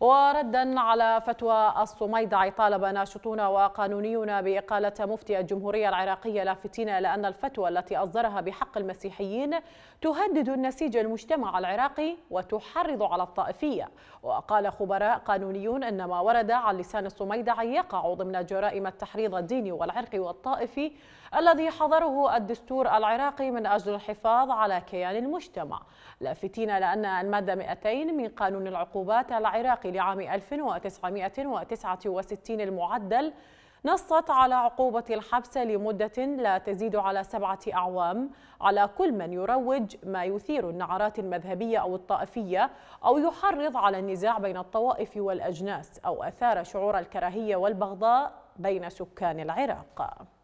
وردا على فتوى الصميدعي طالب ناشطون وقانونيون بإقالة مفتي الجمهورية العراقية لافتين إلى أن الفتوى التي أصدرها بحق المسيحيين تهدد النسيج المجتمع العراقي وتحرض على الطائفية وقال خبراء قانونيون أن ما ورد عن لسان الصميدعي يقع ضمن جرائم التحريض الديني والعرقي والطائفي الذي حظره الدستور العراقي من أجل الحفاظ على كيان المجتمع لافتين إلى أن المادة 200 من قانون العقوبات العراقي لعام 1969 المعدل نصت على عقوبة الحبس لمدة لا تزيد على سبعة أعوام على كل من يروج ما يثير النعرات المذهبية أو الطائفية أو يحرض على النزاع بين الطوائف والأجناس أو أثار شعور الكراهية والبغضاء بين سكان العراق